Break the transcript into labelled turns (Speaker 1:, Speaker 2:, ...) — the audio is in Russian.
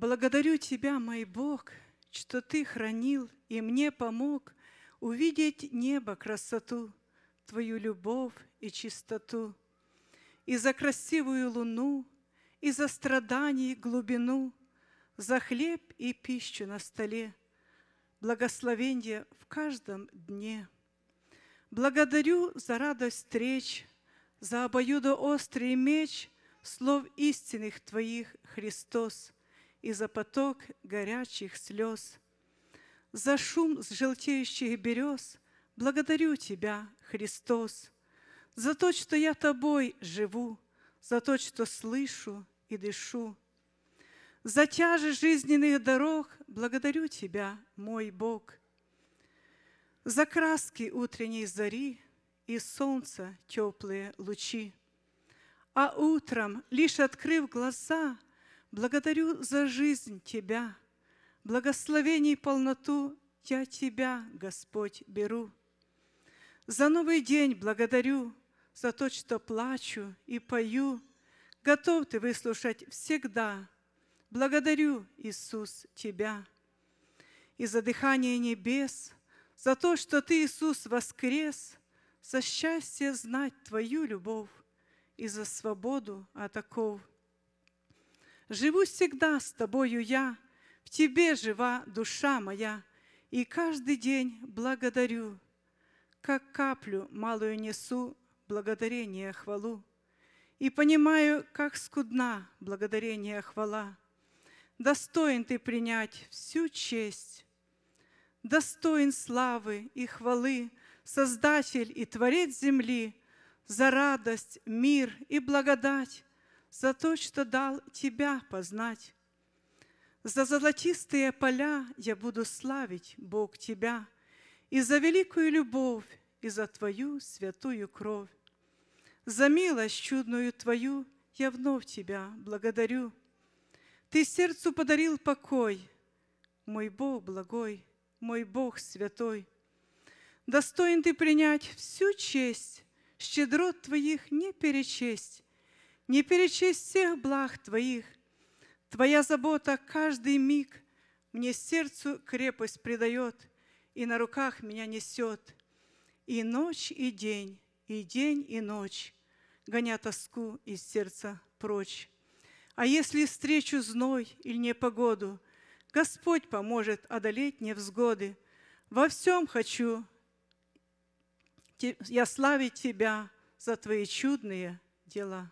Speaker 1: Благодарю Тебя, мой Бог, что Ты хранил и мне помог увидеть небо красоту, Твою любовь и чистоту, и за красивую луну, и за страданий глубину, за хлеб и пищу на столе, благословение в каждом дне. Благодарю за радость встреч, за обоюдоострый меч слов истинных Твоих, Христос – и за поток горячих слез. За шум с желтеющих берез благодарю Тебя, Христос, за то, что я Тобой живу, за то, что слышу и дышу. За тяжи жизненных дорог благодарю Тебя, мой Бог. За краски утренней зари и солнца теплые лучи. А утром, лишь открыв глаза – Благодарю за жизнь Тебя, благословений полноту я Тебя, Господь, беру. За новый день благодарю, за то, что плачу и пою. Готов Ты выслушать всегда. Благодарю, Иисус, Тебя. И за дыхание небес, за то, что Ты, Иисус, воскрес, за счастье знать Твою любовь и за свободу от оков. Живу всегда с Тобою я, в Тебе жива душа моя, и каждый день благодарю, как каплю малую несу благодарение хвалу, и понимаю, как скудна благодарение хвала. Достоин Ты принять всю честь, достоин славы и хвалы, Создатель и Творец земли, за радость, мир и благодать за то, что дал Тебя познать. За золотистые поля я буду славить, Бог, Тебя, и за великую любовь, и за Твою святую кровь. За милость чудную Твою я вновь Тебя благодарю. Ты сердцу подарил покой, мой Бог благой, мой Бог святой. Достоин Ты принять всю честь, щедрот Твоих не перечесть, не перечесть всех благ Твоих. Твоя забота каждый миг мне сердцу крепость придает и на руках меня несет. И ночь, и день, и день, и ночь, гоня тоску из сердца прочь. А если встречу зной или непогоду, Господь поможет одолеть невзгоды. Во всем хочу я славить Тебя за Твои чудные дела.